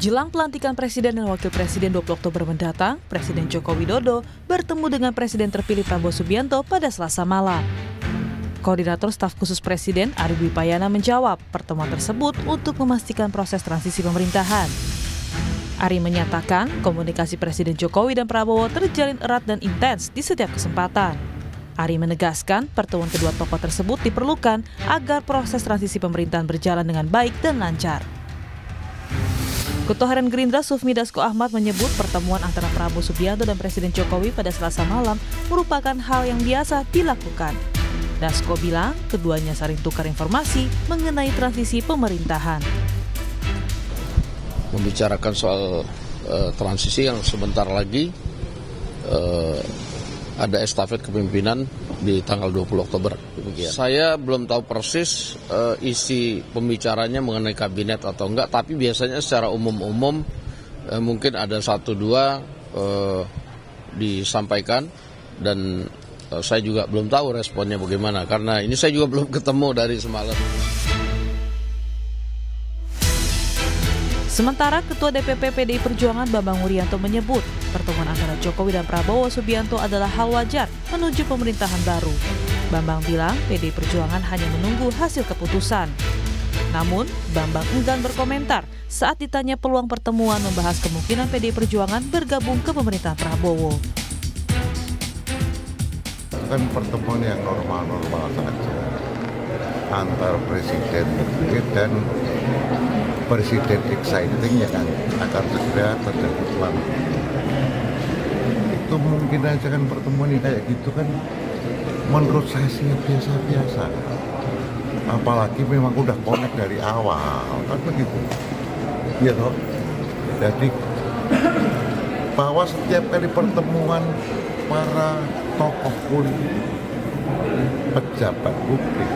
Jelang pelantikan Presiden dan Wakil Presiden 20 Oktober mendatang, Presiden Joko Widodo bertemu dengan Presiden terpilih Prabowo Subianto pada selasa malam. Koordinator Staf Khusus Presiden Ari Wipayana menjawab pertemuan tersebut untuk memastikan proses transisi pemerintahan. Ari menyatakan komunikasi Presiden Jokowi dan Prabowo terjalin erat dan intens di setiap kesempatan. Ari menegaskan pertemuan kedua tokoh tersebut diperlukan agar proses transisi pemerintahan berjalan dengan baik dan lancar. Ketua Harian Gerindra Sufmi Dasko Ahmad menyebut pertemuan antara Prabowo Subianto dan Presiden Jokowi pada selasa malam merupakan hal yang biasa dilakukan. Dasko bilang keduanya saling tukar informasi mengenai transisi pemerintahan. Membicarakan soal e, transisi yang sebentar lagi e, ada estafet kepemimpinan di tanggal 20 Oktober. Demikian. Saya belum tahu persis uh, isi pembicaranya mengenai kabinet atau enggak, tapi biasanya secara umum-umum uh, mungkin ada satu dua uh, disampaikan dan uh, saya juga belum tahu responnya bagaimana karena ini saya juga belum ketemu dari semalam. Sementara Ketua DPP PDI Perjuangan Bambang Wuryanto menyebut pertemuan antara Jokowi dan Prabowo Subianto adalah hal wajar menuju pemerintahan baru. Bambang bilang PDI Perjuangan hanya menunggu hasil keputusan. Namun, Bambang enggan berkomentar saat ditanya peluang pertemuan membahas kemungkinan PDI Perjuangan bergabung ke pemerintahan Prabowo kan pertemuan yang normal-normal saja antar presiden dan presiden exciting ya kan akan segera terjadi selama itu mungkin aja kan pertemuan ini kayak gitu kan menurut saya sih biasa-biasa apalagi memang udah connect dari awal kan begitu ya toh jadi bahwa setiap kali pertemuan para tokoh pun pejabat publik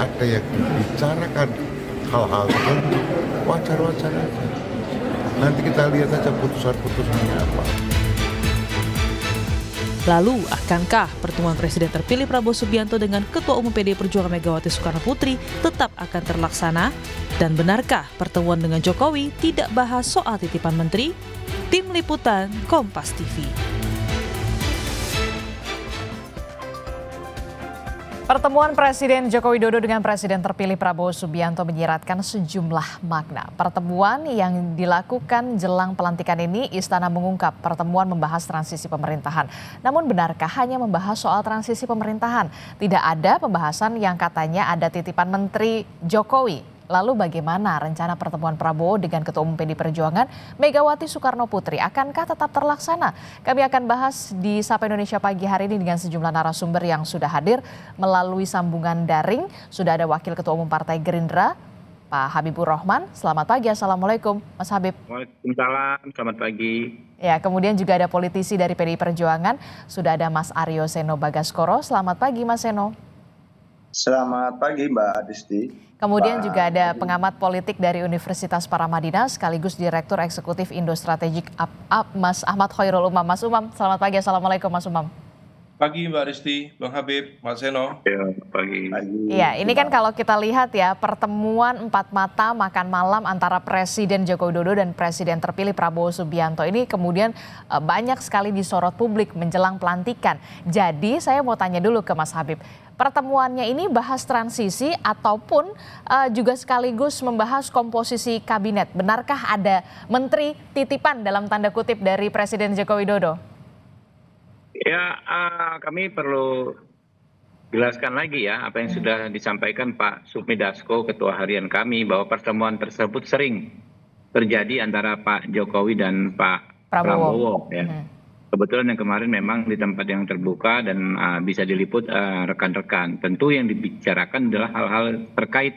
ada yang dibicarakan hal-hal tertentu wajar-wajar aja. Nanti kita lihat aja putusan-putusannya apa. Lalu, akankah pertemuan Presiden terpilih Prabowo Subianto dengan Ketua Umum PD Perjuangan Megawati Soekarno Putri tetap akan terlaksana? Dan benarkah pertemuan dengan Jokowi tidak bahas soal titipan menteri? Tim Liputan Kompas TV. Pertemuan Presiden Joko Widodo dengan Presiden terpilih Prabowo Subianto menyiratkan sejumlah makna. Pertemuan yang dilakukan jelang pelantikan ini, Istana mengungkap pertemuan membahas transisi pemerintahan. Namun benarkah hanya membahas soal transisi pemerintahan? Tidak ada pembahasan yang katanya ada titipan Menteri Jokowi Lalu bagaimana rencana pertemuan Prabowo dengan Ketua Umum PD Perjuangan Megawati Soekarno Putri? Akankah tetap terlaksana? Kami akan bahas di Sapa Indonesia pagi hari ini dengan sejumlah narasumber yang sudah hadir melalui sambungan daring. Sudah ada Wakil Ketua Umum Partai Gerindra, Pak Habibur Rahman. Selamat pagi, Assalamualaikum Mas Habib. Waalaikumsalam, selamat pagi. Ya, kemudian juga ada politisi dari PDI Perjuangan, sudah ada Mas Aryo Seno Bagaskoro. Selamat pagi Mas Seno. Selamat pagi Mbak Adisti. Kemudian juga ada pengamat politik dari Universitas Paramadina sekaligus Direktur Eksekutif Indo Strategik Mas Ahmad Khairul Umam. Mas Umam, selamat pagi. Assalamualaikum Mas Umam. Pagi Mbak Risti, Bang Habib, Mas Seno. Ya, pagi. Iya, ini kan kalau kita lihat ya pertemuan empat mata makan malam antara Presiden Joko Widodo dan Presiden terpilih Prabowo Subianto ini kemudian eh, banyak sekali disorot publik menjelang pelantikan. Jadi saya mau tanya dulu ke Mas Habib, pertemuannya ini bahas transisi ataupun eh, juga sekaligus membahas komposisi kabinet. Benarkah ada menteri titipan dalam tanda kutip dari Presiden Joko Widodo? Ya, uh, kami perlu jelaskan lagi ya apa yang hmm. sudah disampaikan Pak Supmi Dasko, Ketua Harian kami, bahwa pertemuan tersebut sering terjadi antara Pak Jokowi dan Pak Prabowo. Prabowo ya. Hmm. Kebetulan yang kemarin memang di tempat yang terbuka dan uh, bisa diliput eh, rekan-rekan. Uh, rekan -rekan. Tentu yang dibicarakan adalah hal-hal terkait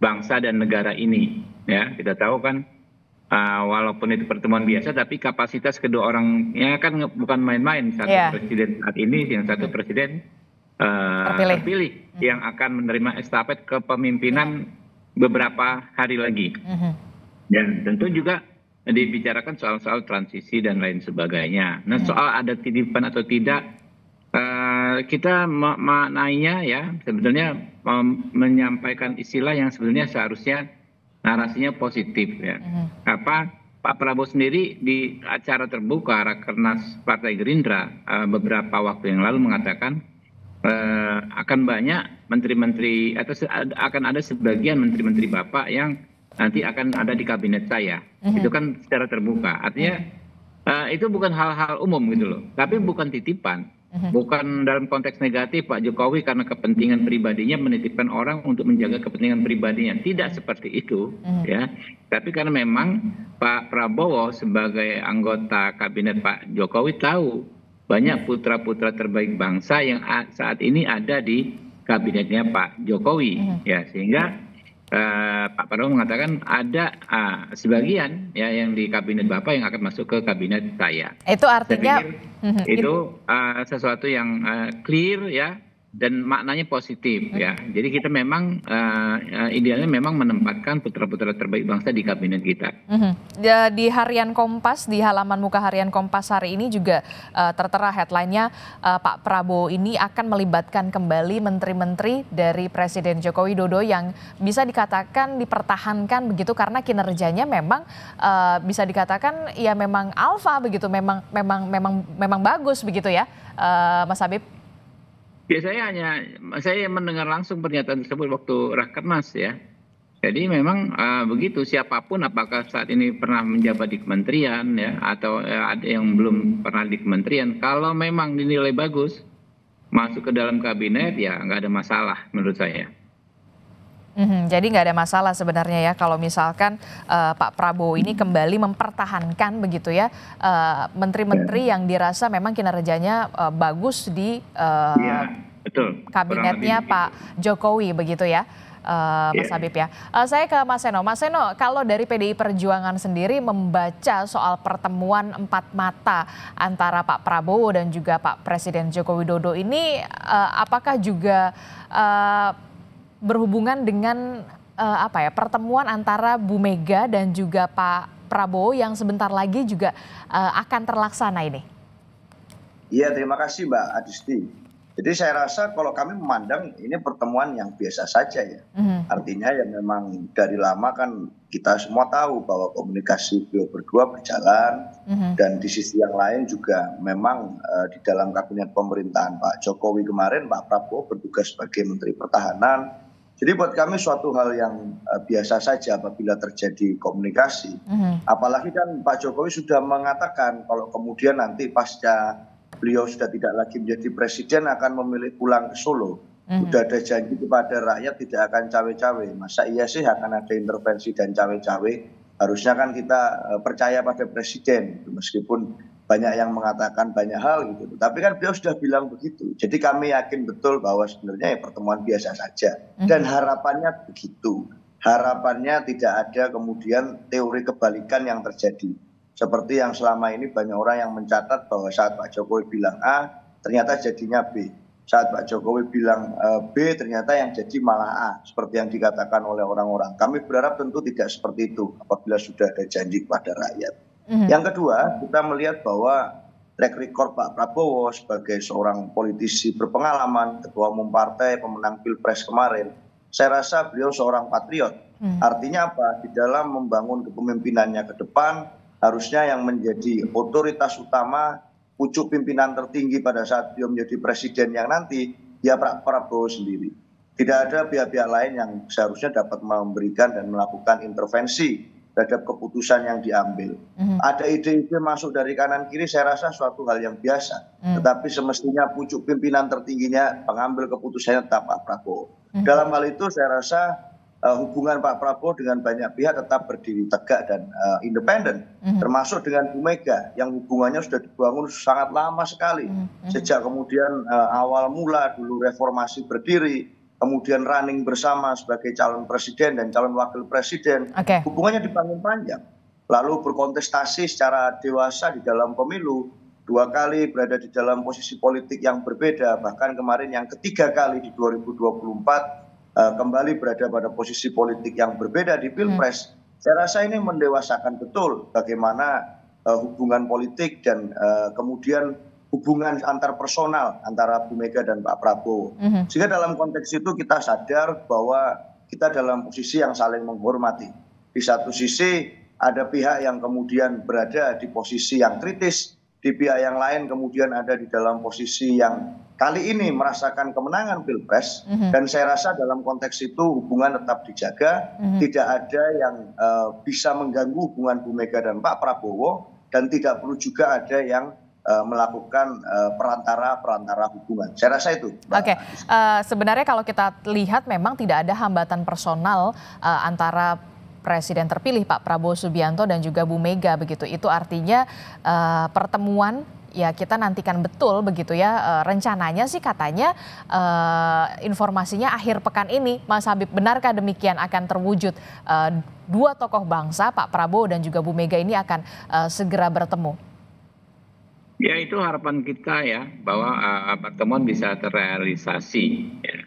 bangsa dan negara ini. Ya, kita tahu kan Ah, walaupun itu pertemuan biasa tapi kapasitas kedua orangnya kan bukan main-main satu yeah. presiden saat ini yang satu hmm. presiden uh, terpilih, terpilih mm. yang akan menerima estafet kepemimpinan mm. beberapa hari lagi mm -hmm. dan tentu juga dibicarakan soal-soal transisi dan lain sebagainya. Nah hmm. soal ada titipan atau tidak uh, kita maknanya ya sebetulnya um, menyampaikan istilah yang sebenarnya seharusnya narasinya positif ya. Mm-hmm. Apa Pak Prabowo sendiri di acara terbuka Rakernas Partai Gerindra eh, beberapa waktu yang lalu mengatakan uh, akan banyak menteri-menteri atau akan ada sebagian menteri-menteri Bapak yang nanti akan ada di kabinet saya. Mm-hmm. Itu kan secara terbuka. Artinya uh, itu bukan hal-hal umum gitu loh. Tapi bukan titipan Mhm. bukan dalam konteks negatif Pak Jokowi karena kepentingan pribadinya menitipkan orang untuk menjaga kepentingan pribadinya tidak seperti itu mhm. ya tapi karena memang Pak Prabowo sebagai anggota kabinet Pak Jokowi tahu banyak putra-putra terbaik bangsa yang saat ini ada di kabinetnya Pak Jokowi mhm. ya sehingga eh, Pak Prabowo mengatakan ada uh, sebagian ya yang di kabinet Bapak yang akan masuk ke kabinet saya. Itu artinya saya mhm. itu uh, sesuatu yang uh, clear ya dan maknanya positif ya. Jadi kita memang uh, idealnya memang menempatkan putra-putra terbaik bangsa di kabinet kita. Mm-hmm. Ya, di harian Kompas di halaman muka harian Kompas hari ini juga uh, tertera headlinenya uh, Pak Prabowo ini akan melibatkan kembali menteri-menteri dari Presiden Joko Widodo yang bisa dikatakan dipertahankan begitu karena kinerjanya memang uh, bisa dikatakan ya memang alfa begitu, memang memang memang memang bagus begitu ya, uh, Mas Habib ya saya hanya saya mendengar langsung pernyataan tersebut waktu rakernas ya jadi memang uh, begitu siapapun apakah saat ini pernah menjabat di kementerian ya atau uh, ada yang belum pernah di kementerian kalau memang dinilai bagus masuk ke dalam kabinet ya nggak ada masalah menurut saya Mm-hmm, jadi nggak ada masalah sebenarnya ya kalau misalkan uh, Pak Prabowo ini kembali mempertahankan begitu ya uh, menteri-menteri iya. yang dirasa memang kinerjanya uh, bagus di uh, yeah, betul. kabinetnya Pak gitu. Jokowi begitu ya. Uh, Mas iya. Habib ya. Uh, saya ke Mas Seno. Mas Seno, kalau dari PDI Perjuangan sendiri membaca soal pertemuan empat mata antara Pak Prabowo dan juga Pak Presiden Joko Widodo ini, uh, apakah juga uh, berhubungan dengan uh, apa ya pertemuan antara Bu Mega dan juga Pak Prabowo yang sebentar lagi juga uh, akan terlaksana ini. Iya, terima kasih Mbak Adisti. Jadi saya rasa kalau kami memandang ini pertemuan yang biasa saja ya. Mm. Artinya ya memang dari lama kan kita semua tahu bahwa komunikasi beliau berdua berjalan mm. dan di sisi yang lain juga memang uh, di dalam kabinet pemerintahan Pak Jokowi kemarin Pak Prabowo bertugas sebagai Menteri Pertahanan, jadi buat kami suatu hal yang uh, biasa saja apabila terjadi komunikasi. Mm-hmm. Apalagi kan Pak Jokowi sudah mengatakan kalau kemudian nanti pasca beliau sudah tidak lagi menjadi presiden akan memilih pulang ke Solo. Mm-hmm. Sudah ada janji kepada rakyat tidak akan cawe-cawe. Masa iya sih akan ada intervensi dan cawe-cawe? Harusnya kan kita eh, percaya pada presiden meskipun banyak yang mengatakan banyak hal gitu. Tapi kan beliau sudah bilang begitu. Jadi kami yakin betul bahwa sebenarnya ya pertemuan biasa saja. Mhm. Dan harapannya begitu. Harapannya tidak ada kemudian teori kebalikan yang terjadi. Seperti yang selama ini banyak orang yang mencatat bahwa saat Pak Jokowi bilang A, ternyata jadinya B. Saat Pak Jokowi bilang e, B, ternyata yang jadi malah A. Seperti yang dikatakan oleh orang-orang. Kami berharap tentu tidak seperti itu apabila sudah ada janji kepada rakyat hmm Yang kedua, kita melihat bahwa track record Pak Prabowo sebagai seorang politisi berpengalaman, ketua umum partai, pemenang pilpres kemarin, saya rasa beliau seorang patriot. Hmm. Artinya apa? Di dalam membangun kepemimpinannya ke depan, harusnya yang menjadi otoritas utama pucuk pimpinan tertinggi pada saat dia menjadi presiden yang nanti, ya Pak Prabowo sendiri. Tidak ada pihak-pihak lain yang seharusnya dapat memberikan dan melakukan intervensi terhadap keputusan yang diambil. Mm-hmm. Ada ide-ide masuk dari kanan kiri saya rasa suatu hal yang biasa. Mm-hmm. Tetapi semestinya pucuk pimpinan tertingginya pengambil keputusannya tetap Pak Prabowo. Mm-hmm. Dalam hal itu saya rasa uh, hubungan Pak Prabowo dengan banyak pihak tetap berdiri tegak dan uh, independen mm-hmm. termasuk dengan Bu Mega yang hubungannya sudah dibangun sangat lama sekali. Mm-hmm. Sejak kemudian uh, awal mula dulu reformasi berdiri kemudian running bersama sebagai calon presiden dan calon wakil presiden, okay. hubungannya dibangun panjang. Lalu berkontestasi secara dewasa di dalam pemilu, dua kali berada di dalam posisi politik yang berbeda, bahkan kemarin yang ketiga kali di 2024 uh, eh, kembali berada pada posisi politik yang berbeda di Pilpres. Hmm. Saya rasa ini mendewasakan betul bagaimana eh, hubungan politik dan eh, kemudian hubungan antar personal antara Bu Mega dan Pak Prabowo. Mm -hmm. Sehingga dalam konteks itu kita sadar bahwa kita dalam posisi yang saling menghormati. Di satu sisi ada pihak yang kemudian berada di posisi yang kritis, di pihak yang lain kemudian ada di dalam posisi yang kali ini merasakan kemenangan pilpres mm -hmm. dan saya rasa dalam konteks itu hubungan tetap dijaga, mm -hmm. tidak ada yang uh, bisa mengganggu hubungan Bu Mega dan Pak Prabowo dan tidak perlu juga ada yang Eh, melakukan perantara-perantara eh, hukuman. Saya rasa itu. Oke, okay. uh, eh, sebenarnya kalau kita lihat memang tidak ada hambatan personal uh, antara presiden terpilih Pak Prabowo Subianto dan juga Bu Mega begitu. Itu artinya uh, pertemuan ya kita nantikan betul begitu ya rencananya sih katanya uh, informasinya akhir pekan ini Mas Habib benarkah demikian akan terwujud uh, dua tokoh bangsa Pak Prabowo dan juga Bu Mega ini akan uh, segera bertemu? ya itu harapan kita ya bahwa eh, pertemuan bisa terrealisasi ya.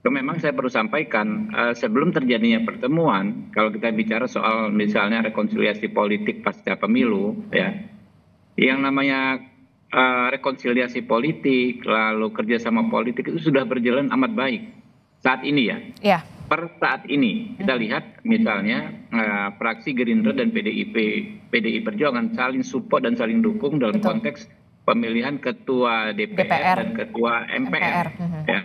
itu memang saya perlu sampaikan eh, sebelum terjadinya pertemuan kalau kita bicara soal misalnya rekonsiliasi politik pasca pemilu ya yang namanya uh, rekonsiliasi politik lalu kerjasama politik itu sudah berjalan amat baik saat ini ya. ya per saat ini kita hmm. lihat misalnya uh, fraksi Gerindra dan PDIP PDI Perjuangan saling support dan saling dukung dalam Betul. konteks pemilihan ketua DPR, DPR. dan ketua MPR, MPR. Hmm. Ya.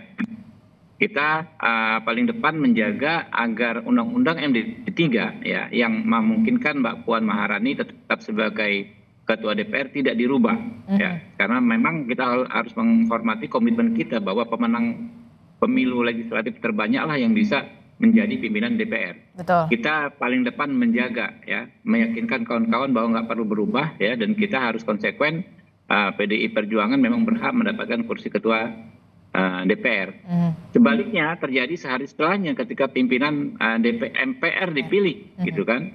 kita uh, paling depan menjaga agar undang-undang MD 3 ya yang memungkinkan Mbak Puan Maharani tetap sebagai ketua DPR tidak dirubah mm -hmm. ya karena memang kita harus menghormati komitmen kita bahwa pemenang pemilu legislatif terbanyaklah yang bisa menjadi pimpinan DPR. Betul. Kita paling depan menjaga ya, meyakinkan kawan-kawan bahwa nggak perlu berubah ya, dan kita harus konsekuen. Uh, ah, PDI Perjuangan memang berhak mendapatkan kursi ketua uh, ah, DPR. Mm. Sebaliknya terjadi sehari setelahnya ketika pimpinan uh, ah, DP, MPR dipilih, mm. gitu kan?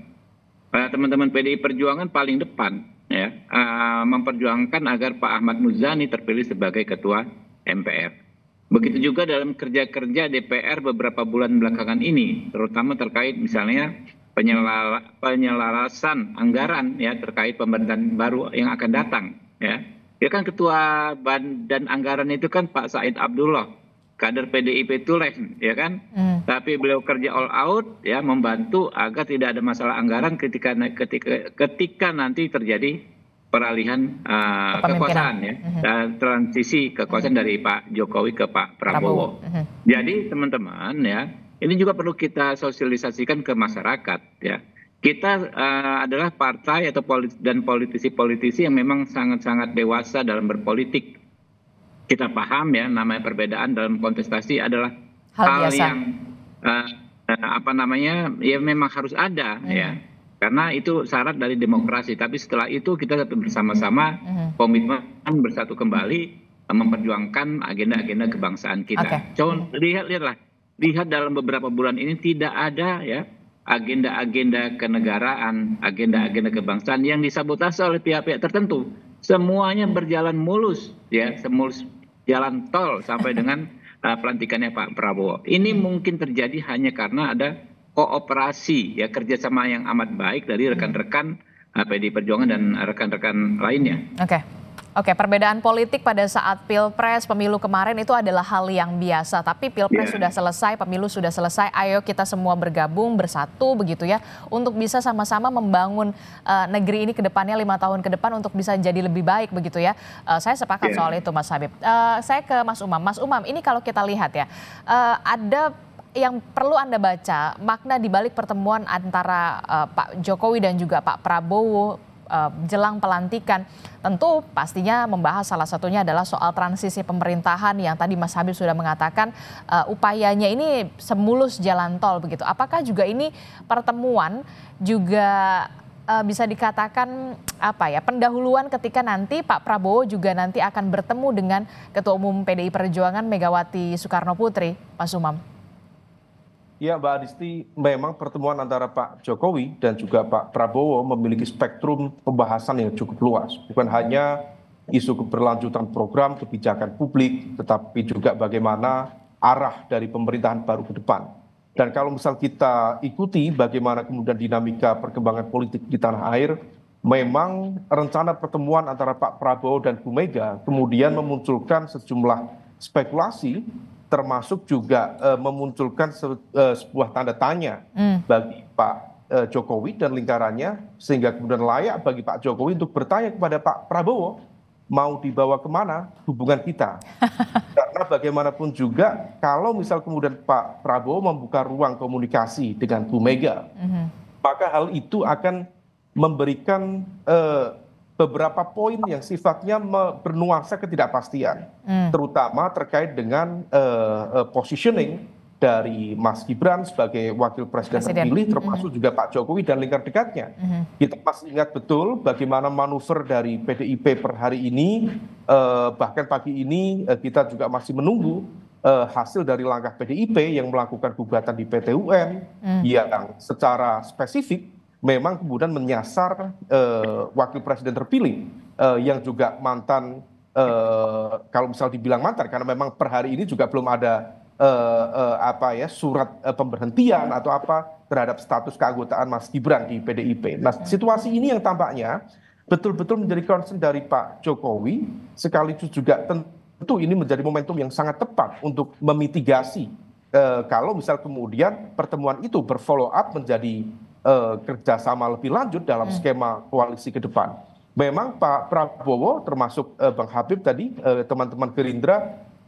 Teman-teman uh, PDI Perjuangan paling depan ya uh, memperjuangkan agar Pak Ahmad Muzani terpilih sebagai ketua MPR begitu juga dalam kerja kerja dpr beberapa bulan belakangan ini terutama terkait misalnya penyelarasan anggaran ya terkait pemerintahan baru yang akan datang ya Ya kan ketua badan anggaran itu kan Pak Said Abdullah kader PDIP itu tulen ya kan hmm. tapi beliau kerja all out ya membantu agar tidak ada masalah anggaran ketika ketika ketika nanti terjadi peralihan uh, kekuasaan ya uh-huh. transisi kekuasaan uh-huh. dari mm-hmm. Pak Jokowi ke Pak Prabowo. Prabowo. Uh-huh. Jadi teman-teman ya ini juga perlu kita sosialisasikan ke masyarakat ya. Kita uh, adalah partai atau politi dan politisi-politisi yang memang sangat-sangat dewasa dalam berpolitik. Kita paham ya namanya perbedaan dalam kontestasi adalah hal, hal yang uh, apa namanya ya memang harus ada uh-huh. ya karena itu syarat dari demokrasi tapi setelah itu kita tetap bersama-sama hmm. komitmen bersatu kembali memperjuangkan agenda-agenda kebangsaan kita. Okay. Contoh lihat lihatlah lihat dalam beberapa bulan ini tidak ada ya agenda-agenda kenegaraan, agenda-agenda kebangsaan yang disabotase oleh pihak-pihak tertentu. Semuanya berjalan mulus ya, semulus jalan tol sampai dengan uh, pelantikannya Pak Prabowo. Ini hmm. mungkin terjadi hanya karena ada kooperasi ya kerjasama yang amat baik dari hmm. rekan-rekan eh, PD Perjuangan dan rekan-rekan lainnya. Oke. Okay. Oke, perbedaan politik pada saat pilpres, pemilu kemarin itu adalah hal yang biasa. Tapi pilpres yeah. sudah selesai, pemilu sudah selesai. Ayo kita semua bergabung, bersatu, begitu ya, untuk bisa sama-sama membangun uh, negeri ini ke depannya lima tahun ke depan untuk bisa jadi lebih baik, begitu ya. Uh, saya sepakat yeah. soal itu, Mas Habib. Uh, saya ke Mas Umam. Mas Umam, ini kalau kita lihat ya, uh, ada yang perlu Anda baca makna di balik pertemuan antara uh, Pak Jokowi dan juga Pak Prabowo uh, jelang pelantikan? Tentu pastinya membahas salah satunya adalah soal transisi pemerintahan yang tadi Mas Habib sudah mengatakan uh, upayanya ini semulus jalan tol begitu. Apakah juga ini pertemuan juga uh, bisa dikatakan apa ya pendahuluan ketika nanti Pak Prabowo juga nanti akan bertemu dengan Ketua Umum PDI Perjuangan Megawati Soekarno Putri, Pak Sumam? ya Mbak Adisti memang pertemuan antara Pak Jokowi dan juga Pak Prabowo memiliki spektrum pembahasan yang cukup luas. Bukan hanya isu keberlanjutan program kebijakan publik, tetapi juga bagaimana arah dari pemerintahan baru ke depan. Dan kalau misal kita ikuti bagaimana kemudian dinamika perkembangan politik di tanah air, memang rencana pertemuan antara Pak Prabowo dan Bu Mega kemudian memunculkan sejumlah spekulasi termasuk juga uh, memunculkan se uh, sebuah tanda tanya mm. bagi Pak uh, Jokowi dan lingkarannya sehingga kemudian layak bagi Pak Jokowi untuk bertanya kepada Pak Prabowo mau dibawa kemana hubungan kita karena bagaimanapun juga kalau misal kemudian Pak Prabowo membuka ruang komunikasi dengan Bu Mega -hmm. maka hal itu akan memberikan uh, beberapa poin yang sifatnya bernuansa ketidakpastian, hmm. terutama terkait dengan uh, positioning dari Mas Gibran sebagai wakil presiden, presiden. terpilih, hmm. termasuk -hmm. juga Pak Jokowi dan lingkar dekatnya. -hmm. Kita masih ingat betul bagaimana manuver dari PDIP per hari ini, uh, bahkan pagi ini uh, kita juga masih menunggu uh, hasil dari langkah PDIP yang melakukan gugatan di PTUN, UN -hmm. yang secara spesifik memang kemudian menyasar uh, wakil presiden terpilih uh, yang juga mantan uh, kalau misal dibilang mantan karena memang per hari ini juga belum ada uh, uh, apa ya surat uh, pemberhentian atau apa terhadap status keanggotaan Mas Gibran di PDIP. Nah, situasi ini yang tampaknya betul-betul menjadi concern dari Pak Jokowi sekaligus juga tentu ini menjadi momentum yang sangat tepat untuk memitigasi uh, kalau misal kemudian pertemuan itu berfollow up menjadi uh, kerjasama lebih lanjut dalam hmm. skema koalisi ke depan. Memang Pak Prabowo termasuk uh, Bang Habib tadi eh, teman-teman uh, Gerindra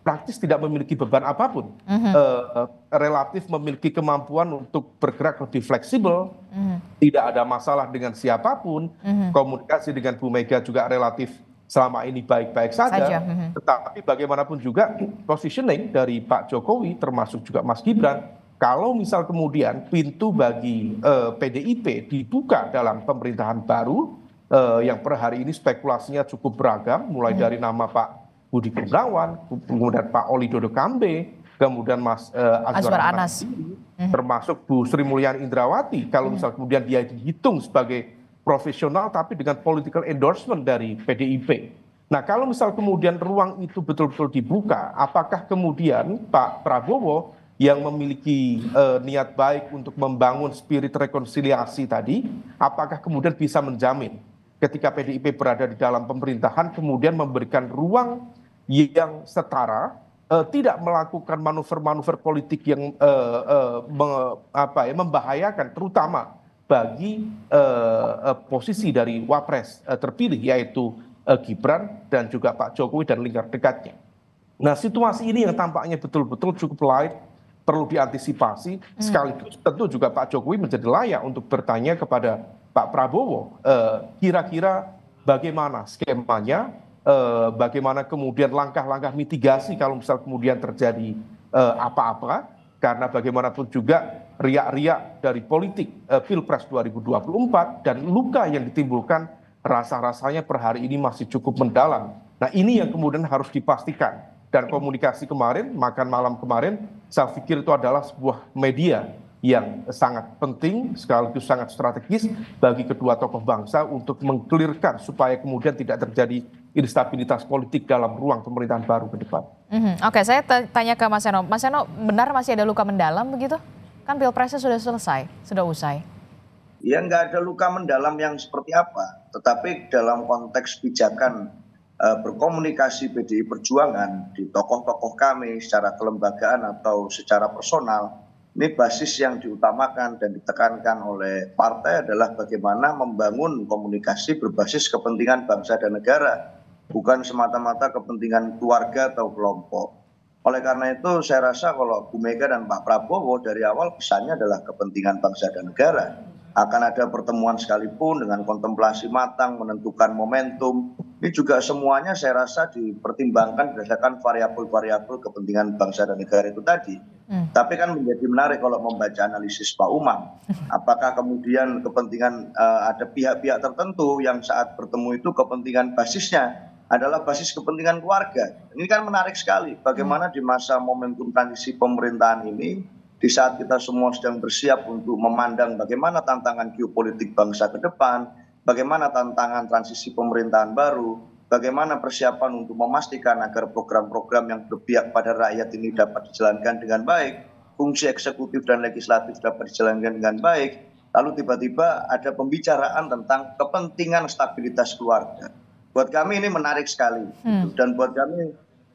praktis tidak memiliki beban apapun, mm -hmm. uh, relatif memiliki kemampuan untuk bergerak lebih fleksibel, mm -hmm. tidak ada masalah dengan siapapun, mm -hmm. komunikasi dengan Bu Mega juga relatif selama ini baik-baik saja, saja. Mm -hmm. tetapi bagaimanapun juga positioning dari Pak Jokowi termasuk juga Mas Gibran kalau misal kemudian pintu bagi eh, PDIP dibuka dalam pemerintahan baru eh, yang per hari ini spekulasinya cukup beragam, mulai hmm. dari nama Pak Budi Gunawan, kemudian Pak Oli Dodo Kambe, kemudian Mas eh, Azwar Anas, hmm. termasuk Bu Sri Mulyani Indrawati. Kalau hmm. misal kemudian dia dihitung sebagai profesional tapi dengan political endorsement dari PDIP. Nah, kalau misal kemudian ruang itu betul-betul dibuka, apakah kemudian Pak Prabowo yang memiliki eh, niat baik untuk membangun spirit rekonsiliasi tadi, apakah kemudian bisa menjamin ketika PDIP berada di dalam pemerintahan kemudian memberikan ruang yang setara, eh, tidak melakukan manuver-manuver politik yang eh, eh, me, apa ya membahayakan terutama bagi eh, eh posisi dari wapres eh, terpilih yaitu eh, Gibran dan juga Pak Jokowi dan lingkar dekatnya. Nah, situasi ini yang tampaknya betul-betul cukup lain perlu diantisipasi hmm. sekaligus tentu juga Pak Jokowi menjadi layak untuk bertanya kepada Pak Prabowo eh, kira-kira uh, bagaimana skemanya uh, bagaimana kemudian langkah-langkah mitigasi kalau misal kemudian terjadi eh, apa-apa uh, karena bagaimanapun juga riak-riak dari politik Pilpres 2024 dan luka yang ditimbulkan rasa-rasanya per hari ini masih cukup mendalam. Nah, ini yang kemudian harus dipastikan dan komunikasi kemarin, makan malam kemarin saya pikir itu adalah sebuah media yang sangat penting sekaligus sangat strategis bagi kedua tokoh bangsa untuk mengklirkan supaya kemudian tidak terjadi instabilitas politik dalam ruang pemerintahan baru ke depan. Mm-hmm. Oke, okay, saya tanya ke Mas Eno. Mas Eno, benar masih ada luka mendalam begitu? Kan pilpresnya sudah selesai, sudah usai. Ya nggak ada luka mendalam yang seperti apa. Tetapi dalam konteks pijakan Eh, berkomunikasi PDI Perjuangan di tokoh-tokoh kami secara kelembagaan atau secara personal ini basis yang diutamakan dan ditekankan oleh partai adalah bagaimana membangun komunikasi berbasis kepentingan bangsa dan negara, bukan semata-mata kepentingan keluarga atau kelompok. Oleh karena itu, saya rasa kalau Bu Mega dan Pak Prabowo dari awal pesannya adalah kepentingan bangsa dan negara akan ada pertemuan sekalipun dengan kontemplasi matang menentukan momentum ini juga semuanya saya rasa dipertimbangkan berdasarkan variabel-variabel kepentingan bangsa dan negara itu tadi hmm. tapi kan menjadi menarik kalau membaca analisis Pak Umam apakah kemudian kepentingan uh, ada pihak-pihak tertentu yang saat bertemu itu kepentingan basisnya adalah basis kepentingan keluarga ini kan menarik sekali bagaimana hmm. di masa momentum transisi pemerintahan ini di saat kita semua sedang bersiap untuk memandang bagaimana tantangan geopolitik bangsa ke depan, bagaimana tantangan transisi pemerintahan baru, bagaimana persiapan untuk memastikan agar program-program yang berpihak pada rakyat ini dapat dijalankan dengan baik, fungsi eksekutif dan legislatif dapat dijalankan dengan baik, lalu tiba-tiba ada pembicaraan tentang kepentingan stabilitas keluarga. Buat kami ini menarik sekali, hmm. dan buat kami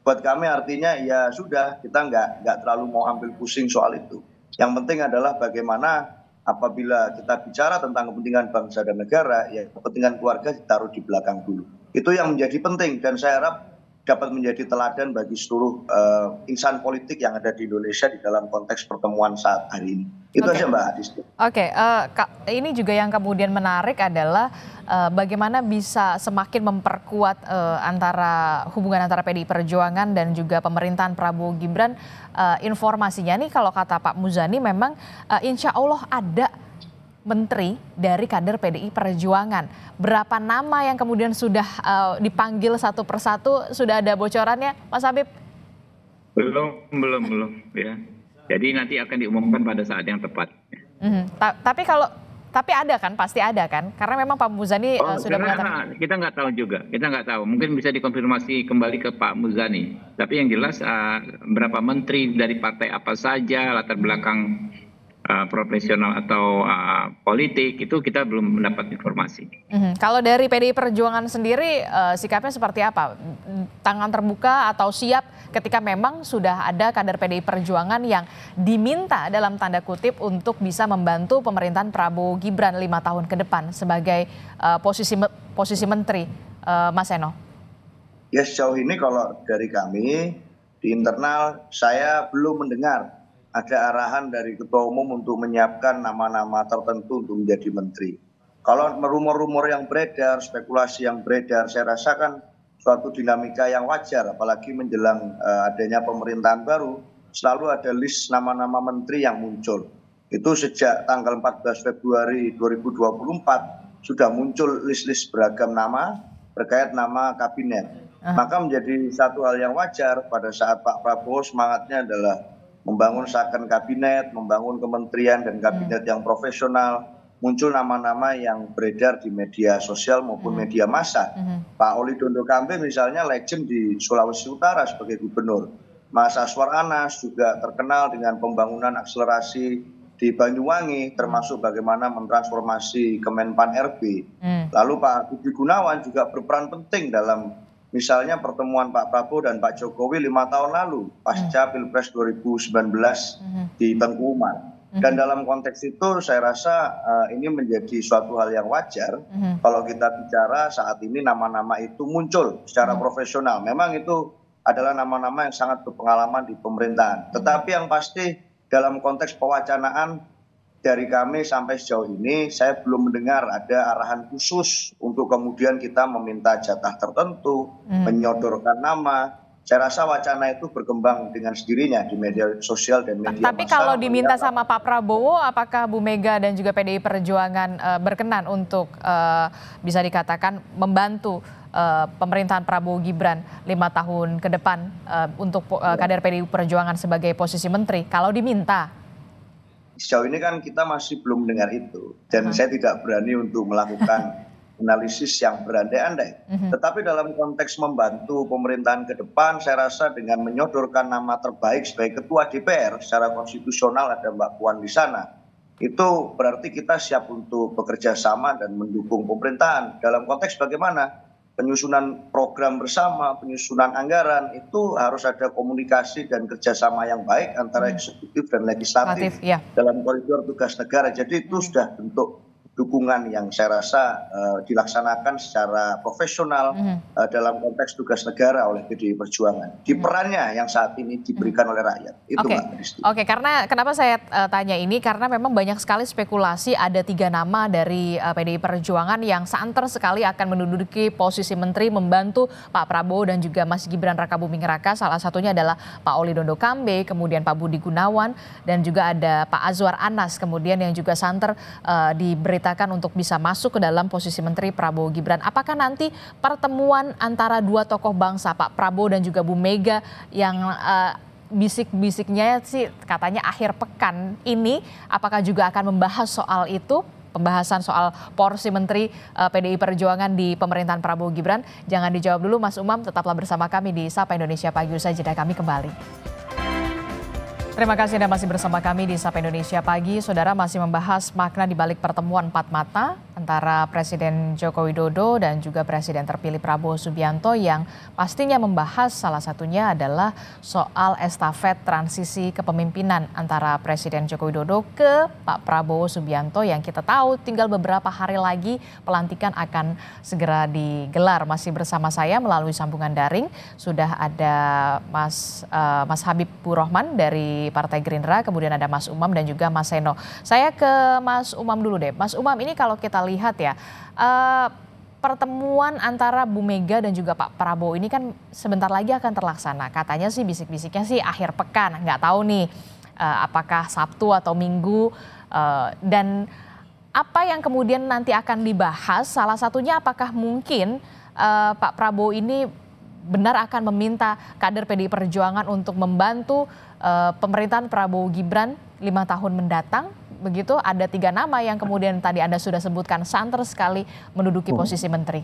buat kami artinya ya sudah kita nggak nggak terlalu mau ambil pusing soal itu. Yang penting adalah bagaimana apabila kita bicara tentang kepentingan bangsa dan negara, ya kepentingan keluarga ditaruh di belakang dulu. Itu yang menjadi penting dan saya harap dapat menjadi teladan bagi seluruh uh, insan politik yang ada di Indonesia di dalam konteks pertemuan saat hari ini. Itu okay. aja Mbak Adis. Oke, okay. Eh, uh, ini juga yang kemudian menarik adalah uh, bagaimana bisa semakin memperkuat uh, antara hubungan antara PDI Perjuangan dan juga pemerintahan Prabowo Gibran. Uh, informasinya nih kalau kata Pak Muzani memang uh, insya Allah ada menteri dari kader PDI Perjuangan. Berapa nama yang kemudian sudah uh, dipanggil satu persatu? Sudah ada bocorannya, Mas Habib? Belum, belum, belum. Ya. Jadi nanti akan diumumkan pada saat yang tepat. Mm-hmm. Ta- tapi kalau tapi ada kan, pasti ada kan? Karena memang Pak Muzani eh, oh, uh, sudah mengatakan. Kita nggak tahu juga, kita nggak tahu. Mungkin bisa dikonfirmasi kembali ke Pak Muzani. Tapi yang jelas uh, berapa menteri dari partai apa saja, latar belakang Eh, profesional atau uh, politik itu kita belum mendapat informasi. Mm-hmm. Kalau dari PDI Perjuangan sendiri uh, sikapnya seperti apa? Tangan terbuka atau siap ketika memang sudah ada kader PDI Perjuangan yang diminta dalam tanda kutip untuk bisa membantu pemerintahan Prabowo Gibran lima tahun ke depan sebagai uh, posisi posisi menteri, uh, Mas Eno. Ya sejauh ini kalau dari kami di internal saya belum mendengar ada arahan dari ketua umum untuk menyiapkan nama-nama tertentu untuk menjadi menteri. Kalau rumor-rumor yang beredar, spekulasi yang beredar, saya rasakan suatu dinamika yang wajar, apalagi menjelang uh, adanya pemerintahan baru, selalu ada list nama-nama menteri yang muncul. Itu sejak tanggal 14 Februari 2024 sudah muncul list-list beragam nama terkait nama kabinet. Uh ah. -huh. Maka menjadi satu hal yang wajar pada saat Pak Prabowo semangatnya adalah membangun seakan kabinet, membangun kementerian dan kabinet hmm. yang profesional, muncul nama-nama yang beredar di media sosial maupun hmm. media massa. Hmm. Pak Oli Dondo misalnya legend di Sulawesi Utara sebagai gubernur. Mas Aswar Anas juga terkenal dengan pembangunan akselerasi di Banyuwangi termasuk bagaimana mentransformasi Kemenpan RB. Lalu Pak Budi Gunawan juga berperan penting dalam Misalnya pertemuan Pak Prabowo dan Pak Jokowi lima tahun lalu pasca hmm. Pilpres 2019 hmm. di Tengku Umar. Hmm. Dan dalam konteks itu saya rasa uh, ini menjadi suatu hal yang wajar uh kalau kita bicara saat ini nama-nama itu muncul secara uh profesional. Memang itu adalah nama-nama yang sangat berpengalaman di pemerintahan. Tetapi yang pasti dalam konteks pewacanaan dari kami sampai sejauh ini saya belum mendengar ada arahan khusus untuk kemudian kita meminta jatah tertentu, hmm. menyodorkan nama. Saya rasa wacana itu berkembang dengan sendirinya di media sosial dan media Tapi masa, kalau diminta sama Pak Prabowo, apakah Bu Mega dan juga PDI Perjuangan e, berkenan untuk e, bisa dikatakan membantu e, pemerintahan Prabowo Gibran lima tahun ke depan e, untuk e, kader PDI Perjuangan sebagai posisi menteri? Kalau diminta, sejauh ini kan kita masih belum mendengar itu dan hmm. saya tidak berani untuk melakukan analisis yang berandai-andai. Mm-hmm. Tetapi dalam konteks membantu pemerintahan ke depan, saya rasa dengan menyodorkan nama terbaik sebagai ketua DPR secara konstitusional ada Mbak Puan di sana, itu berarti kita siap untuk bekerja sama dan mendukung pemerintahan. Dalam konteks bagaimana? penyusunan program bersama, penyusunan anggaran itu harus ada komunikasi dan kerjasama yang baik antara hmm. eksekutif dan legislatif Latif, ya. dalam koridor tugas negara. Jadi itu hmm. sudah bentuk dukungan yang saya rasa uh, dilaksanakan secara profesional mm. uh, dalam konteks tugas negara oleh PDI Perjuangan di hmm. perannya yang saat ini diberikan mm. oleh rakyat. Itu Oke, okay. okay, karena kenapa saya uh, tanya ini karena memang banyak sekali spekulasi ada tiga nama dari uh, PDI Perjuangan yang santer sekali akan menduduki posisi menteri membantu Pak Prabowo dan juga Mas Gibran Rakabuming Raka. Salah satunya adalah Pak Oli Dondo Kambe, kemudian Pak Budi Gunawan dan juga ada Pak Azwar Anas kemudian yang juga santer uh, diberi berita diceritakan untuk bisa masuk ke dalam posisi Menteri Prabowo Gibran. Apakah nanti pertemuan antara dua tokoh bangsa Pak Prabowo dan juga Bu Mega yang uh, bisik-bisiknya sih katanya akhir pekan ini apakah juga akan membahas soal itu? pembahasan soal porsi menteri uh, eh, PDI Perjuangan di pemerintahan Prabowo Gibran. Jangan dijawab dulu Mas Umam, tetaplah bersama kami di Sapa Indonesia Pagi usai jeda kami kembali. Terima kasih Anda masih bersama kami di Sapa Indonesia Pagi. Saudara masih membahas makna di balik pertemuan empat mata antara Presiden Joko Widodo dan juga Presiden terpilih Prabowo Subianto yang pastinya membahas salah satunya adalah soal estafet transisi kepemimpinan antara Presiden Joko Widodo ke Pak Prabowo Subianto yang kita tahu tinggal beberapa hari lagi pelantikan akan segera digelar. Masih bersama saya melalui sambungan daring sudah ada Mas uh, Mas Habib Purohman dari Partai Gerindra, kemudian ada Mas Umam dan juga Mas Seno. Saya ke Mas Umam dulu deh. Mas Umam ini kalau kita lihat ya, uh, pertemuan antara Bu Mega dan juga Pak Prabowo ini kan sebentar lagi akan terlaksana. Katanya sih bisik-bisiknya sih akhir pekan, nggak tahu nih eh, apakah Sabtu atau Minggu eh, dan apa yang kemudian nanti akan dibahas? Salah satunya apakah mungkin Pak Prabowo ini benar akan meminta kader PDI Perjuangan untuk membantu uh, pemerintahan Prabowo Gibran lima tahun mendatang begitu ada tiga nama yang kemudian tadi Anda sudah sebutkan santer sekali menduduki oh. posisi menteri.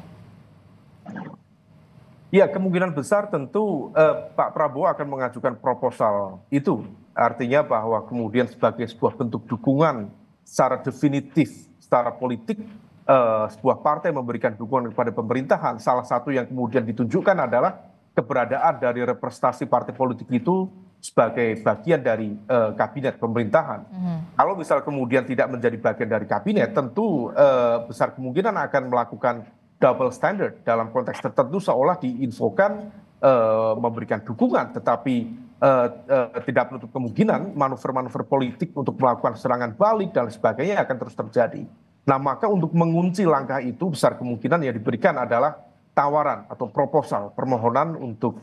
Ya, kemungkinan besar tentu eh, Pak Prabowo akan mengajukan proposal itu. Artinya bahwa kemudian sebagai sebuah bentuk dukungan secara definitif, secara politik, eh, sebuah partai memberikan dukungan kepada pemerintahan. Salah satu yang kemudian ditunjukkan adalah keberadaan dari representasi partai politik itu sebagai bagian dari uh, kabinet pemerintahan. Mm. Kalau misal kemudian tidak menjadi bagian dari kabinet, tentu uh, besar kemungkinan akan melakukan double standard dalam konteks tertentu seolah diinfokan uh, memberikan dukungan, tetapi uh, uh, tidak menutup kemungkinan manuver-manuver politik untuk melakukan serangan balik dan sebagainya akan terus terjadi. Nah maka untuk mengunci langkah itu besar kemungkinan yang diberikan adalah tawaran atau proposal permohonan untuk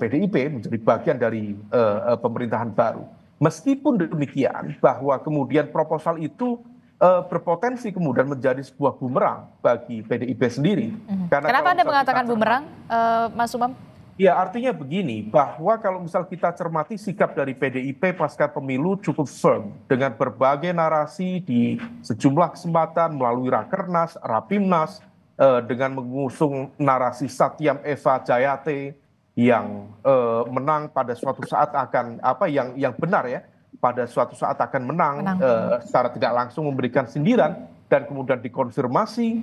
PDIP eh, menjadi bagian dari uh, pemerintahan baru. Meskipun demikian bahwa kemudian proposal itu uh, berpotensi kemudian menjadi sebuah bumerang bagi PDIP sendiri. hmm Karena Kenapa Anda mengatakan kita, bumerang, uh, Mas Umam? Ya artinya begini, bahwa kalau misal kita cermati sikap dari PDIP pasca pemilu cukup firm dengan berbagai narasi di sejumlah kesempatan melalui Rakernas, Rapimnas, uh, dengan mengusung narasi Satyam Eva Jayate, yang uh, menang pada suatu saat akan apa yang yang benar ya pada suatu saat akan menang, menang. Uh, secara tidak langsung memberikan sindiran dan kemudian dikonfirmasi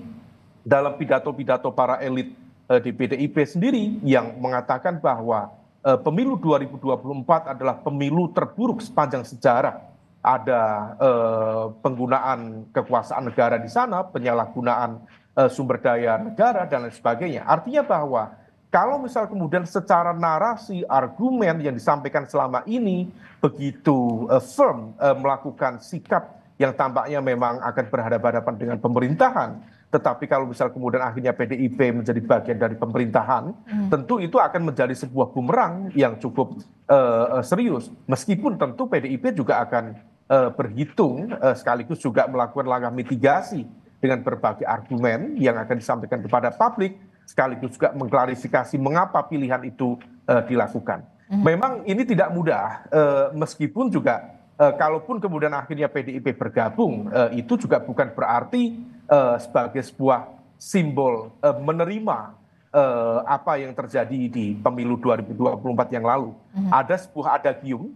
dalam pidato-pidato para elit uh, di PDIP sendiri yang mengatakan bahwa uh, pemilu 2024 adalah pemilu terburuk sepanjang sejarah. Ada uh, penggunaan kekuasaan negara di sana, penyalahgunaan uh, sumber daya negara dan lain sebagainya. Artinya bahwa kalau misal kemudian secara narasi argumen yang disampaikan selama ini begitu uh, firm uh, melakukan sikap yang tampaknya memang akan berhadapan-hadapan dengan pemerintahan tetapi kalau misal kemudian akhirnya PDIP menjadi bagian dari pemerintahan, hmm. tentu itu akan menjadi sebuah bumerang yang cukup uh, serius. Meskipun tentu PDIP juga akan uh, berhitung uh, sekaligus juga melakukan langkah mitigasi dengan berbagai argumen yang akan disampaikan kepada publik sekaligus juga mengklarifikasi mengapa pilihan itu uh, dilakukan. Mm-hmm. Memang ini tidak mudah uh, meskipun juga uh, kalaupun kemudian akhirnya PDIP bergabung uh, itu juga bukan berarti uh, sebagai sebuah simbol uh, menerima uh, apa yang terjadi di pemilu 2024 yang lalu. Mm-hmm. Ada sebuah adagium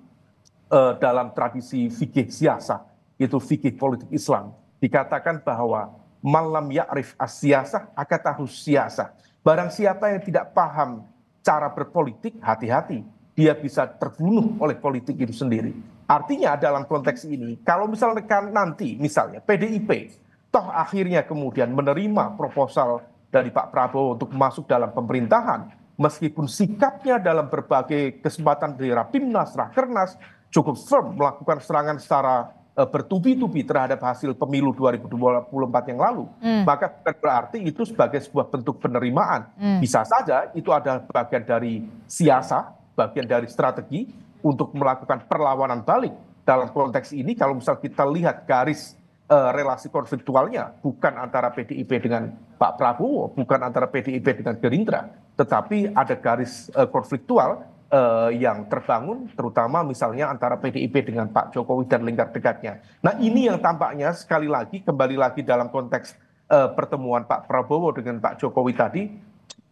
uh, dalam tradisi fikih siasa, itu fikih politik Islam, dikatakan bahwa malam ya'rif as-siyasah akatahu siyasah. Barang siapa yang tidak paham cara berpolitik, hati-hati. Dia bisa terbunuh oleh politik itu sendiri. Artinya dalam konteks ini, kalau misalnya nanti misalnya PDIP, toh akhirnya kemudian menerima proposal dari Pak Prabowo untuk masuk dalam pemerintahan, meskipun sikapnya dalam berbagai kesempatan dari Rapimnas, Rakernas, cukup firm melakukan serangan secara Eh, bertubi-tubi terhadap hasil pemilu 2024 yang lalu, mm. maka bukan berarti itu sebagai sebuah bentuk penerimaan. Mm. Bisa saja itu adalah bagian dari siasa, bagian dari strategi untuk melakukan perlawanan balik. Dalam konteks ini, kalau misal kita lihat garis uh, relasi konfliktualnya, bukan antara PDIP dengan Pak Prabowo, bukan antara PDIP dengan Gerindra, tetapi ada garis uh, konfliktual uh, yang terbangun, terutama misalnya antara PDIP dengan Pak Jokowi dan lingkar dekatnya. Nah ini yang tampaknya sekali lagi kembali lagi dalam konteks uh, pertemuan Pak Prabowo dengan Pak Jokowi tadi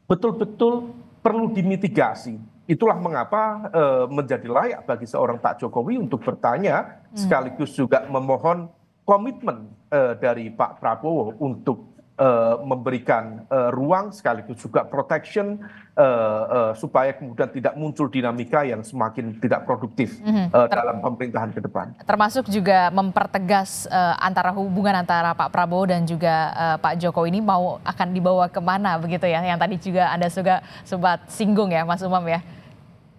betul-betul perlu dimitigasi. Itulah mengapa e, menjadi layak bagi seorang Pak Jokowi untuk bertanya hmm. sekaligus juga memohon komitmen e, dari Pak Prabowo untuk uh, memberikan uh, ruang sekaligus juga protection uh, uh, supaya kemudian tidak muncul dinamika yang semakin tidak produktif mm -hmm. dalam pemerintahan ke depan. Termasuk juga mempertegas uh, antara hubungan antara Pak Prabowo dan juga uh, Pak Jokowi ini mau akan dibawa kemana begitu ya? Yang tadi juga anda juga sempat singgung ya, Mas Umam ya.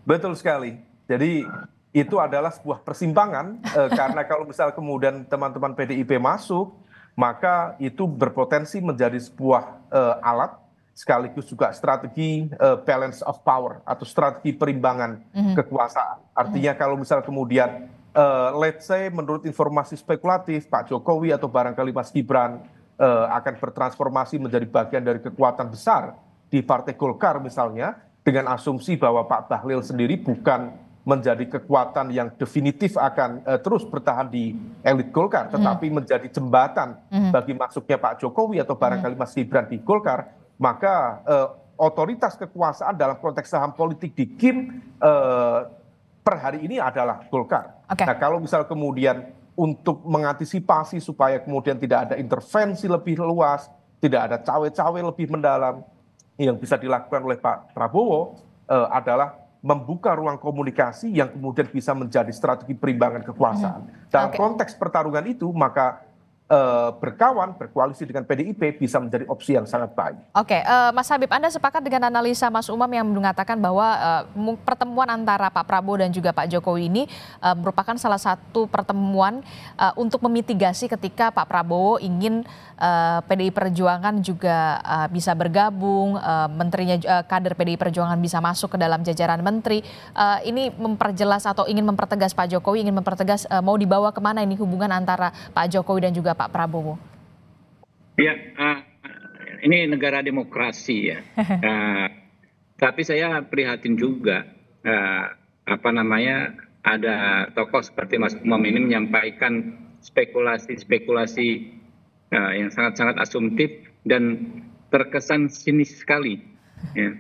Betul sekali. Jadi itu adalah sebuah persimpangan eh, karena kalau misal kemudian teman-teman PDIP masuk maka itu berpotensi menjadi sebuah uh, alat sekaligus juga strategi uh, balance of power atau strategi perimbangan mm -hmm. kekuasaan. Artinya mm -hmm. kalau misalnya kemudian uh, let's say menurut informasi spekulatif Pak Jokowi atau barangkali Mas Gibran uh, akan bertransformasi menjadi bagian dari kekuatan besar di Partai Golkar misalnya dengan asumsi bahwa Pak Bahlil sendiri bukan menjadi kekuatan yang definitif akan uh, terus bertahan di elit Golkar, hmm. tetapi mm. menjadi jembatan mm. bagi masuknya Pak Jokowi atau barangkali hmm. Mas Gibran di Golkar, maka uh, otoritas kekuasaan dalam konteks saham politik di Kim uh, eh, per hari ini adalah Golkar. Okay. Nah kalau misal kemudian untuk mengantisipasi supaya kemudian tidak ada intervensi lebih luas, tidak ada cawe-cawe lebih mendalam yang bisa dilakukan oleh Pak Prabowo uh, adalah membuka ruang komunikasi yang kemudian bisa menjadi strategi perimbangan kekuasaan. Hmm. Dalam okay. konteks pertarungan itu, maka Eh, berkawan, berkoalisi dengan PDIP bisa menjadi opsi yang sangat baik. Oke, okay, uh, eh, Mas Habib, Anda sepakat dengan analisa Mas Umam yang mengatakan bahwa uh, pertemuan antara Pak Prabowo dan juga Pak Jokowi ini uh, merupakan salah satu pertemuan uh, untuk memitigasi ketika Pak Prabowo ingin uh, PDI Perjuangan juga uh, bisa bergabung, uh, menterinya uh, kader PDI Perjuangan bisa masuk ke dalam jajaran menteri. Uh, ini memperjelas atau ingin mempertegas Pak Jokowi, ingin mempertegas uh, mau dibawa kemana ini hubungan antara Pak Jokowi dan juga Pak Pak Prabowo? Ya, uh, ini negara demokrasi ya. uh, tapi saya prihatin juga uh, apa namanya ada tokoh seperti Mas Umam ini menyampaikan spekulasi-spekulasi uh, yang sangat-sangat asumtif dan terkesan sinis sekali ya,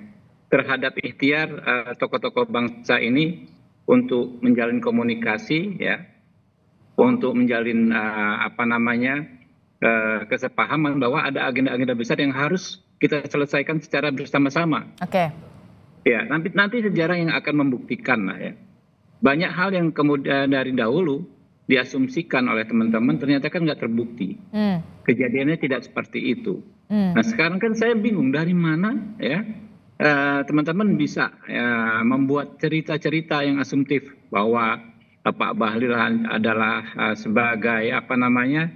terhadap ikhtiar tokoh-tokoh uh, bangsa ini untuk menjalin komunikasi ya untuk menjalin eh, apa namanya eh, kesepahaman bahwa ada agenda-agenda besar yang harus kita selesaikan secara bersama-sama. Oke. Okay. Ya, nanti nanti sejarah yang akan membuktikan lah ya. Banyak hal yang kemudian dari dahulu diasumsikan oleh teman-teman ternyata kan nggak terbukti. Hmm. Kejadiannya tidak seperti itu. Hmm. Nah sekarang kan saya bingung dari mana ya eh, teman-teman uh, bisa uh, membuat cerita-cerita yang asumtif bahwa Pak Bahlil adalah eh, sebagai apa namanya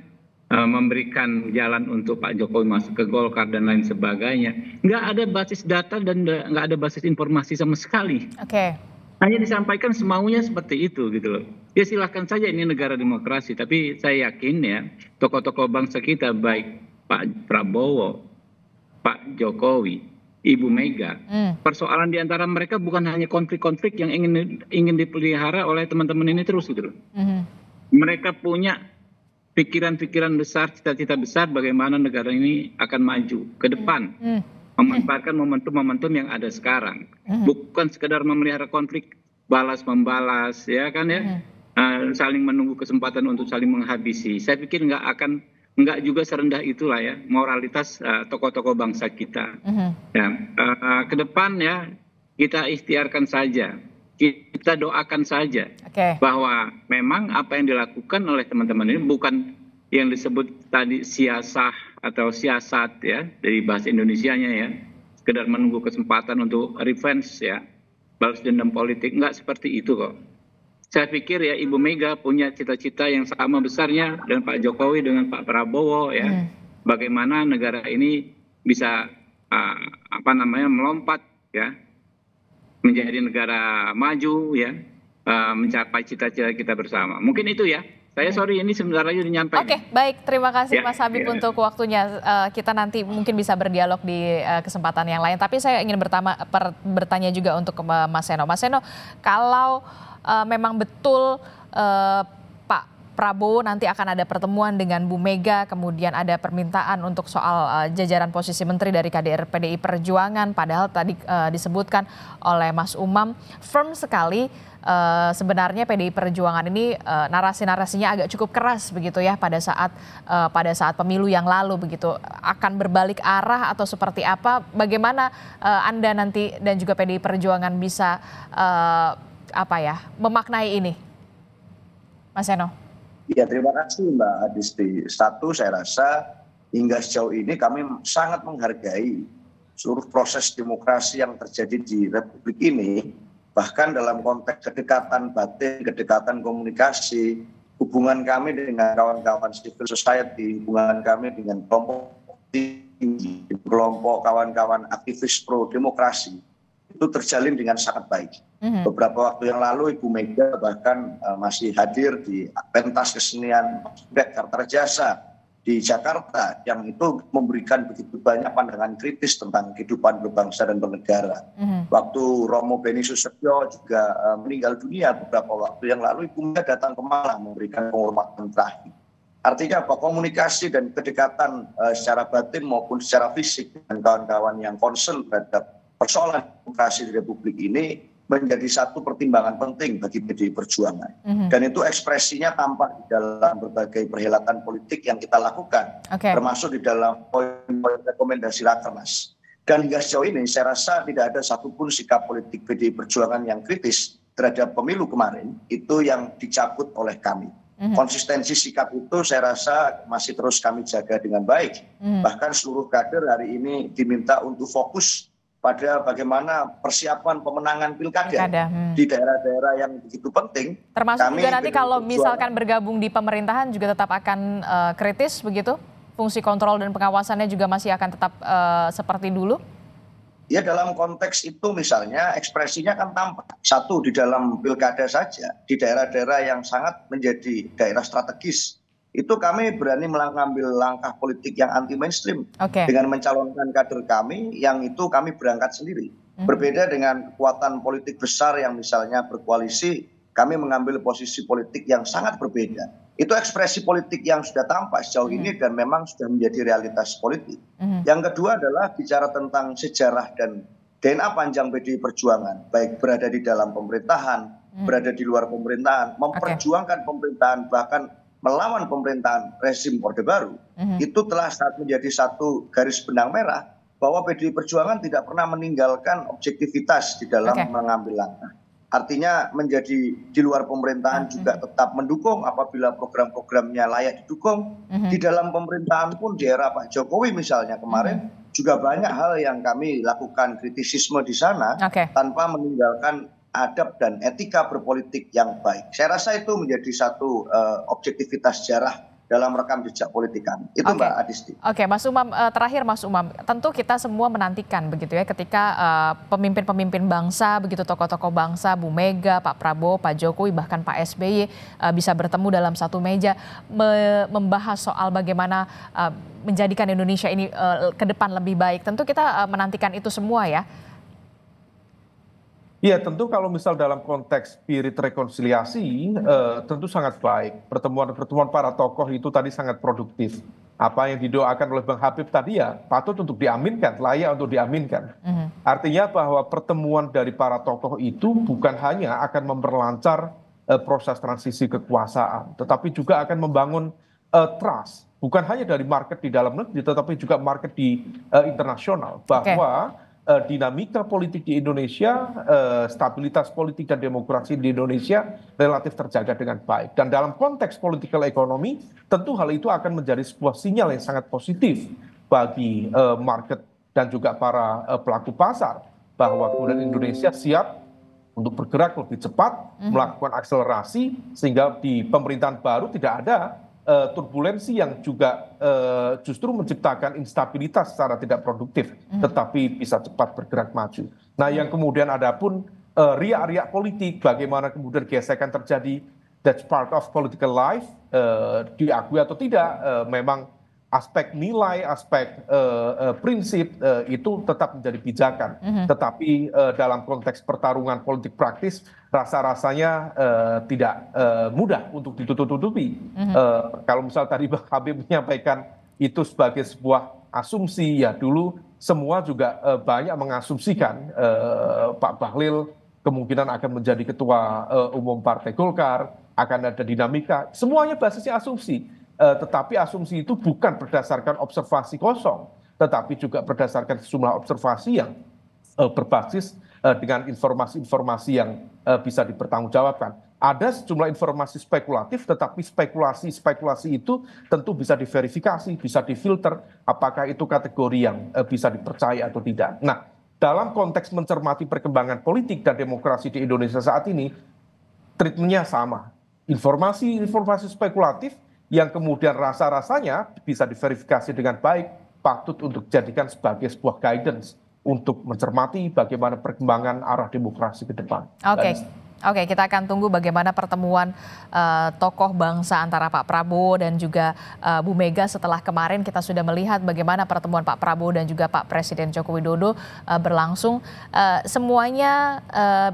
eh, memberikan jalan untuk Pak Jokowi masuk ke Golkar dan lain sebagainya. Nggak ada basis data dan nggak ada basis informasi sama sekali. Oke. Okay. Hanya disampaikan semaunya seperti itu gitu loh. Ya silahkan saja ini negara demokrasi, tapi saya yakin ya tokoh-tokoh bangsa kita baik Pak Prabowo, Pak Jokowi, Ibu Mega. Hmm. Persoalan di antara mereka bukan hanya konflik-konflik yang ingin ingin dipelihara oleh teman-teman ini terus gitu Hmm. Mereka punya pikiran-pikiran besar, cita-cita besar bagaimana negara ini akan maju ke depan. Hmm. Hmm. Memanfaatkan momentum-momentum yang ada sekarang. Hmm. Bukan sekedar memelihara konflik balas membalas ya kan ya. Uh, saling menunggu kesempatan untuk saling menghabisi. Saya pikir nggak akan nggak juga serendah itulah ya moralitas eh, tokoh-tokoh uh, bangsa kita. Uh-huh. Ya, uh, ke depan ya kita ikhtiarkan saja, kita doakan saja okay. bahwa memang apa yang dilakukan oleh teman-teman ini bukan yang disebut tadi siasah atau siasat ya dari bahasa Indonesianya ya, sekedar menunggu kesempatan untuk revenge ya, balas dendam politik nggak seperti itu kok saya pikir ya Ibu Mega punya cita-cita yang sama besarnya dengan Pak Jokowi dengan Pak Prabowo ya. Hmm. Bagaimana negara ini bisa uh, apa namanya melompat ya menjadi negara maju ya uh, mencapai cita-cita kita bersama. Mungkin itu ya. Saya sorry ini sebentar lagi nyampe. Oke, okay, baik. Terima kasih ya, Mas Habib ya. untuk waktunya. Uh, kita nanti mungkin bisa berdialog di uh, kesempatan yang lain. Tapi saya ingin bertama, per, bertanya juga untuk eh, Mas Seno. Mas Seno, kalau uh, memang betul uh, Pak Prabowo nanti akan ada pertemuan dengan Bu Mega, kemudian ada permintaan untuk soal uh, jajaran posisi menteri dari KDR PDI Perjuangan, padahal tadi uh, disebutkan oleh Mas Umam firm sekali uh, sebenarnya PDI Perjuangan ini uh, narasi-narasinya agak cukup keras begitu ya pada saat uh, pada saat pemilu yang lalu begitu akan berbalik arah atau seperti apa bagaimana uh, Anda nanti dan juga PDI Perjuangan bisa uh, apa ya memaknai ini, Mas Eno? Ya terima kasih Mbak Adisti. Satu saya rasa hingga sejauh ini kami sangat menghargai seluruh proses demokrasi yang terjadi di Republik ini. Bahkan dalam konteks kedekatan batin, kedekatan komunikasi, hubungan kami dengan kawan-kawan civil society, hubungan kami dengan kelompok kelompok kawan-kawan aktivis pro demokrasi itu terjalin dengan sangat baik. Mm-hmm. Beberapa waktu yang lalu Ibu Mega bahkan uh, masih hadir di pentas kesenian Bek Kartarjasa di Jakarta yang itu memberikan begitu banyak pandangan kritis tentang kehidupan berbangsa dan bernegara. Mm-hmm. Waktu Romo Beni Susetyo juga uh, meninggal dunia beberapa waktu yang lalu Ibu Mega datang ke Malang memberikan penghormatan terakhir. Artinya apa? Komunikasi dan kedekatan uh, secara batin maupun secara fisik dengan kawan-kawan yang concern terhadap persoalan demokrasi di Republik ini menjadi satu pertimbangan penting bagi PDI Perjuangan. Mm-hmm. Dan itu ekspresinya tampak di dalam berbagai perhelatan politik yang kita lakukan, okay. termasuk di dalam poin-poin rekomendasi Rakernas. Dan hingga sejauh ini saya rasa tidak ada satupun sikap politik PDI Perjuangan yang kritis terhadap pemilu kemarin itu yang dicabut oleh kami. Mm-hmm. Konsistensi sikap itu saya rasa masih terus kami jaga dengan baik. Mm-hmm. Bahkan seluruh kader hari ini diminta untuk fokus pada bagaimana persiapan pemenangan pilkada, pilkada. Hmm. di daerah-daerah yang begitu penting. Termasuk kami juga nanti kalau misalkan bergabung di pemerintahan juga tetap akan uh, kritis begitu? Fungsi kontrol dan pengawasannya juga masih akan tetap uh, seperti dulu? Ya dalam konteks itu misalnya ekspresinya kan tampak satu di dalam pilkada saja di daerah-daerah yang sangat menjadi daerah strategis itu kami berani mengambil langkah politik yang anti mainstream okay. dengan mencalonkan kader kami yang itu kami berangkat sendiri. Mm-hmm. Berbeda dengan kekuatan politik besar yang misalnya berkoalisi, kami mengambil posisi politik yang sangat berbeda. Itu ekspresi politik yang sudah tampak sejauh mm-hmm. ini hmm. dan memang sudah menjadi realitas politik. Mm-hmm. Yang kedua adalah bicara tentang sejarah dan DNA panjang PDI Perjuangan, baik berada di dalam pemerintahan, hmm. berada di luar pemerintahan, memperjuangkan okay. pemerintahan bahkan melawan pemerintahan rezim Orde Baru, mhm. itu telah saat menjadi satu garis benang merah bahwa PDI Perjuangan tidak pernah meninggalkan objektivitas di dalam okay. mengambil langkah. Artinya menjadi di luar pemerintahan mm -hmm. juga tetap mendukung apabila program-programnya layak didukung. Mm -hmm. Di dalam pemerintahan pun di era Pak Jokowi misalnya kemarin mm -hmm. juga banyak hal yang kami lakukan kritisisme di sana okay. tanpa meninggalkan adab dan etika berpolitik yang baik. Saya rasa itu menjadi satu uh, objektivitas sejarah dalam rekam jejak politik Itu okay. Mbak Adisti. Oke, okay, Mas Umam eh, terakhir Mas Umam, tentu kita semua menantikan begitu ya ketika eh, pemimpin-pemimpin uh, bangsa begitu tokoh-tokoh bangsa Bu Mega, Pak Prabowo, Pak Jokowi bahkan Pak SBY uh, bisa bertemu dalam satu meja me membahas soal bagaimana uh, menjadikan Indonesia ini uh, ke depan lebih baik. Tentu kita uh, menantikan itu semua ya. Ya tentu kalau misal dalam konteks spirit rekonsiliasi eh, tentu sangat baik. Pertemuan-pertemuan para tokoh itu tadi sangat produktif. Apa yang didoakan oleh Bang Habib tadi ya patut untuk diaminkan, layak untuk diaminkan. Uh-huh. Artinya bahwa pertemuan dari para tokoh itu bukan hanya akan memperlancar eh, proses transisi kekuasaan, tetapi juga akan membangun eh, trust. Bukan hanya dari market di dalam negeri, tetapi juga market di eh, internasional bahwa okay Eh, dinamika politik di Indonesia, eh, stabilitas politik dan demokrasi di Indonesia relatif terjaga dengan baik. Dan dalam konteks politikal ekonomi, tentu hal itu akan menjadi sebuah sinyal yang sangat positif bagi eh, market dan juga para pelaku pasar bahwa kemudian Indonesia siap untuk bergerak lebih cepat, mhm. melakukan akselerasi sehingga di pemerintahan baru tidak ada uh, turbulensi yang juga uh, justru menciptakan instabilitas secara tidak produktif, mm. tetapi bisa cepat bergerak maju. Nah, mm. yang kemudian ada pun uh, riak-riak politik, bagaimana kemudian gesekan terjadi, that's part of political life, uh, diakui atau tidak, uh, memang aspek nilai, aspek uh, uh, prinsip uh, itu tetap menjadi pijakan. Mm -hmm. Tetapi uh, dalam konteks pertarungan politik praktis, rasa-rasanya uh, tidak uh, mudah untuk ditutup-tutupi. Mm -hmm. uh, kalau misal tadi Bang Habib menyampaikan itu sebagai sebuah asumsi, ya dulu semua juga uh, banyak mengasumsikan uh, Pak Bahlil kemungkinan akan menjadi ketua uh, umum Partai Golkar, akan ada dinamika. Semuanya basisnya asumsi. Eh, tetapi asumsi itu bukan berdasarkan observasi kosong, tetapi juga berdasarkan sejumlah observasi yang eh, berbasis eh, dengan informasi-informasi yang bisa dipertanggungjawabkan. Ada sejumlah informasi spekulatif, tetapi spekulasi-spekulasi itu tentu bisa diverifikasi, bisa difilter apakah itu kategori yang bisa dipercaya atau tidak. Nah, dalam konteks mencermati perkembangan politik dan demokrasi di Indonesia saat ini, treatmentnya sama. Informasi-informasi spekulatif yang kemudian rasa-rasanya bisa diverifikasi dengan baik, patut untuk dijadikan sebagai sebuah guidance untuk mencermati bagaimana perkembangan arah demokrasi ke depan. Oke. Okay. Oke, kita akan tunggu bagaimana pertemuan uh, tokoh bangsa antara Pak Prabowo dan juga uh, Bu Mega setelah kemarin kita sudah melihat bagaimana pertemuan Pak Prabowo dan juga Pak Presiden Joko Widodo uh, berlangsung. Uh, semuanya uh,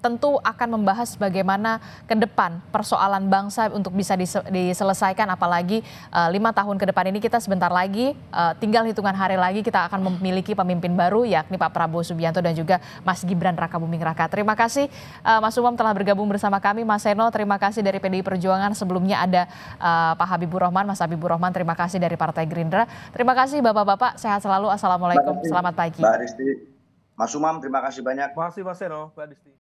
tentu akan membahas bagaimana ke depan persoalan bangsa untuk bisa diselesaikan apalagi eh, lima uh, tahun ke depan ini kita sebentar lagi uh, tinggal hitungan hari lagi kita akan memiliki pemimpin baru yakni Pak Prabowo Subianto dan juga Mas Gibran Rakabuming Raka. Terima kasih uh, Mas Umam telah bergabung bersama kami Mas Seno terima kasih dari PDI Perjuangan sebelumnya ada uh, Pak Habibur Rahman Mas Habibur Rahman terima kasih dari Partai Gerindra. Terima kasih Bapak-bapak sehat selalu Assalamualaikum selamat pagi. Mbak Aristi. Mas Umam terima kasih banyak. Terima kasih Mas Seno Mbak